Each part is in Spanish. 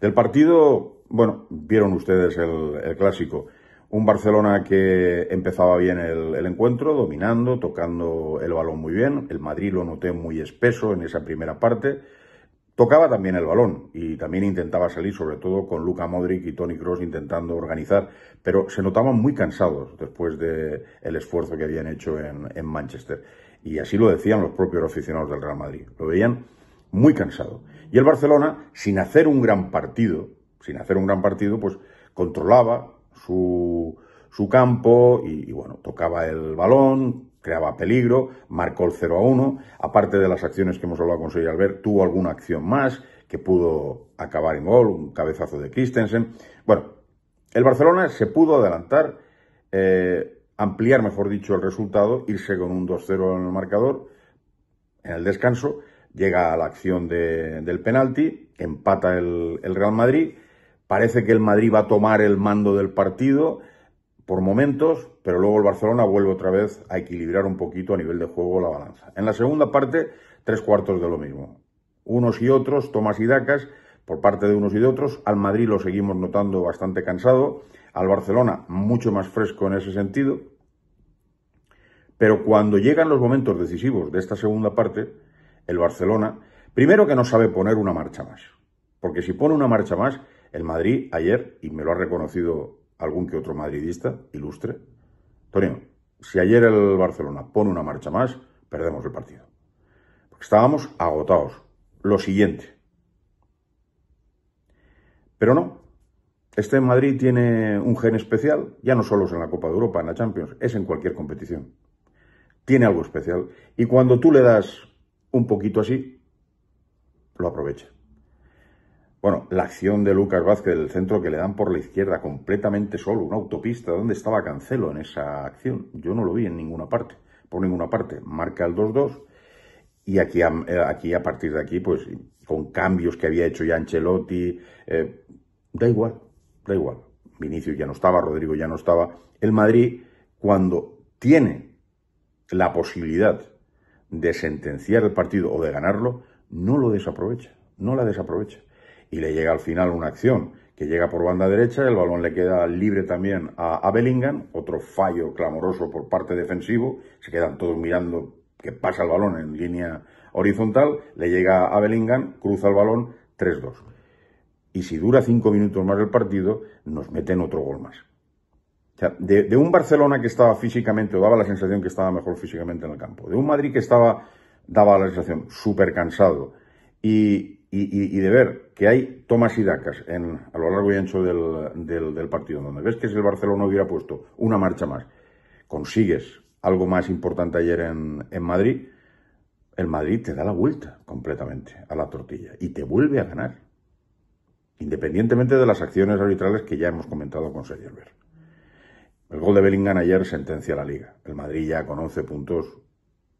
Del partido, bueno, vieron ustedes el, clásico. Un Barcelona que empezaba bien el, encuentro, dominando, tocando el balón muy bien. El Madrid lo noté muy espeso en esa primera parte. Tocaba también el balón y también intentaba salir, sobre todo con Luca Modric y Tony Cross intentando organizar, pero se notaban muy cansados después del esfuerzo que habían hecho en, en Manchester. Y así lo decían los propios aficionados del Real Madrid. Lo veían muy cansado. Y el Barcelona, sin hacer un gran partido, sin hacer un gran partido, pues controlaba su, su campo y, bueno, tocaba el balón, creaba peligro, marcó el 0 a 1. Aparte de las acciones que hemos hablado con Soy Albert, tuvo alguna acción más que pudo acabar en gol, un cabezazo de Christensen. Bueno, el Barcelona se pudo adelantar, eh, ampliar, mejor dicho, el resultado, irse con un 2-0 en el marcador, en el descanso, llega a la acción del penalti, empata el, el Real Madrid, parece que el Madrid va a tomar el mando del partido por momentos, pero luego el Barcelona vuelve otra vez a equilibrar un poquito a nivel de juego la balanza. En la segunda parte, tres cuartos de lo mismo. Unos y otros, tomas y dacas, por parte de unos y de otros. Al Madrid lo seguimos notando bastante cansado, al Barcelona mucho más fresco en ese sentido. Pero cuando llegan los momentos decisivos de esta segunda parte, el Barcelona, primero que no sabe poner una marcha más. Porque si pone una marcha más, el Madrid ayer, y me lo ha reconocido algún que otro madridista ilustre, Tonio. si ayer el Barcelona pone una marcha más, perdemos el partido. Porque estábamos agotados. Lo siguiente. Pero no. Este Madrid tiene un gen especial, ya no solo es en la Copa de Europa, en la Champions, es en cualquier competición. Tiene algo especial. Y cuando tú le das un poquito así, lo aprovecha. Bueno, la acción de Lucas Vázquez del centro que le dan por la izquierda completamente solo, una autopista, ¿dónde estaba Cancelo en esa acción? Yo no lo vi en ninguna parte, por ninguna parte. Marca el 2-2 y aquí, eh, aquí a partir de aquí, pues con cambios que había hecho ya Ancelotti, eh, da igual, da igual. Vinicius ya no estaba, Rodrigo ya no estaba. El Madrid, cuando tiene la posibilidad de sentenciar el partido o de ganarlo, no lo desaprovecha, no la desaprovecha. Y le llega al final una acción que llega por banda derecha, el balón le queda libre también a, Bellingham, otro fallo clamoroso por parte defensivo, se quedan todos mirando que pasa el balón en línea horizontal, le llega a Bellingham, cruza el balón, 3-2. Y si dura cinco minutos más el partido, nos meten otro gol más de, un Barcelona que estaba físicamente, o daba la sensación que estaba mejor físicamente en el campo, de un Madrid que estaba, daba la sensación súper cansado, y, de ver que hay tomas y dacas en, a lo largo y ancho del, del, partido, donde ves que si el Barcelona hubiera puesto una marcha más, consigues algo más importante ayer en, Madrid, el Madrid te da la vuelta completamente a la tortilla y te vuelve a ganar, independientemente de las acciones arbitrales que ya hemos comentado con Sergio el gol de Bellingham ayer sentencia la liga. El Madrid ya con 11 puntos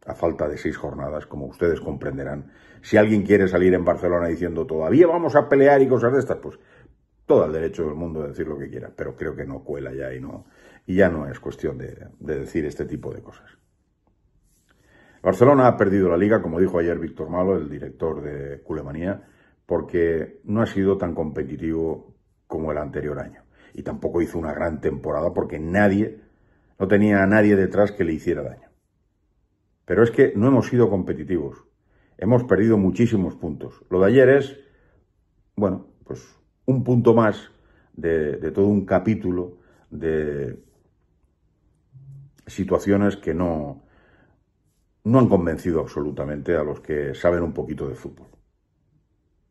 a falta de seis jornadas, como ustedes comprenderán. Si alguien quiere salir en Barcelona diciendo todavía vamos a pelear y cosas de estas, pues todo el derecho del mundo de decir lo que quiera, pero creo que no cuela ya y no y ya no es cuestión de, de decir este tipo de cosas. Barcelona ha perdido la liga, como dijo ayer Víctor Malo, el director de Culemanía, porque no ha sido tan competitivo como el anterior año y tampoco hizo una gran temporada porque nadie, no tenía a nadie detrás que le hiciera daño. Pero es que no hemos sido competitivos. Hemos perdido muchísimos puntos. Lo de ayer es, bueno, pues un punto más de, todo un capítulo de situaciones que no, no han convencido absolutamente a los que saben un poquito de fútbol.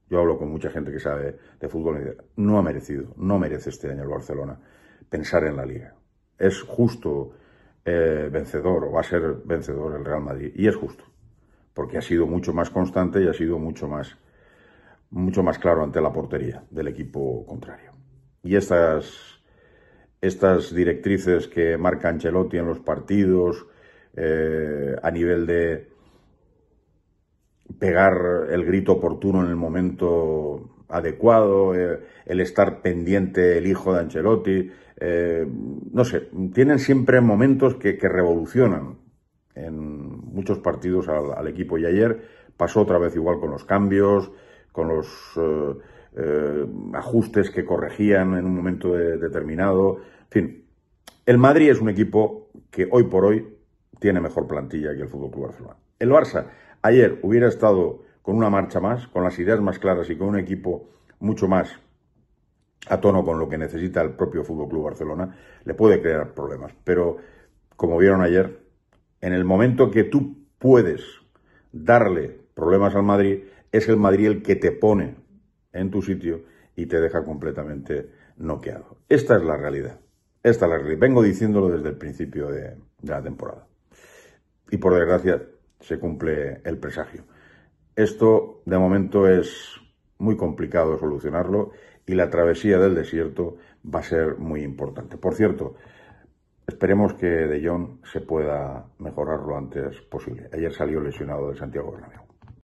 Yo hablo con mucha gente que sabe de fútbol y no ha merecido, no merece este año el Barcelona pensar en la liga. Es justo eh, vencedor o va a ser vencedor el Real Madrid y es justo, porque ha sido mucho más constante y ha sido mucho más, mucho más claro ante la portería del equipo contrario. Y estas, estas directrices que marca Ancelotti en los partidos, eh, a nivel de, pegar el grito oportuno en el momento adecuado, eh, el estar pendiente el hijo de Ancelotti, eh, no sé, tienen siempre momentos que, revolucionan en muchos partidos al, equipo y ayer pasó otra vez igual con los cambios, con los eh, ajustes que corregían en un momento determinado, en fin, el Madrid es un equipo que hoy por hoy tiene mejor plantilla que el Fútbol Club Barcelona. El Barça ayer hubiera estado con una marcha más, con las ideas más claras y con un equipo mucho más a tono con lo que necesita el propio Fútbol Club Barcelona, le puede crear problemas. Pero, como vieron ayer, en el momento que tú puedes darle problemas al Madrid, es el Madrid el que te pone en tu sitio y te deja completamente noqueado. Esta es la realidad. Esta la Vengo diciéndolo desde el principio de la temporada. Y por desgracia, se cumple el presagio. Esto de momento es muy complicado solucionarlo y la travesía del desierto va a ser muy importante. Por cierto, esperemos que De Jong se pueda mejorar lo antes posible. Ayer salió lesionado de Santiago Bernabéu.